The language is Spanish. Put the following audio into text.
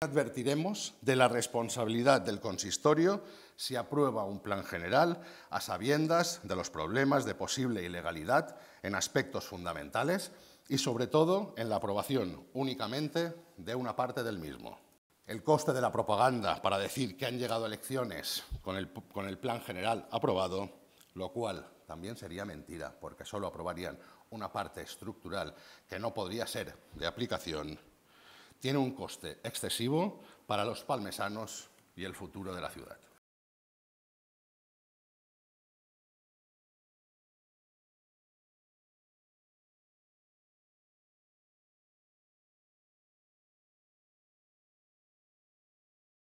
Advertiremos de la responsabilidad del consistorio si aprueba un plan general a sabiendas de los problemas de posible ilegalidad en aspectos fundamentales y sobre todo en la aprobación únicamente de una parte del mismo. El coste de la propaganda para decir que han llegado elecciones con el, plan general aprobado, lo cual también sería mentira porque solo aprobarían una parte estructural que no podría ser de aplicación, tiene un coste excesivo para los palmesanos y el futuro de la ciudad.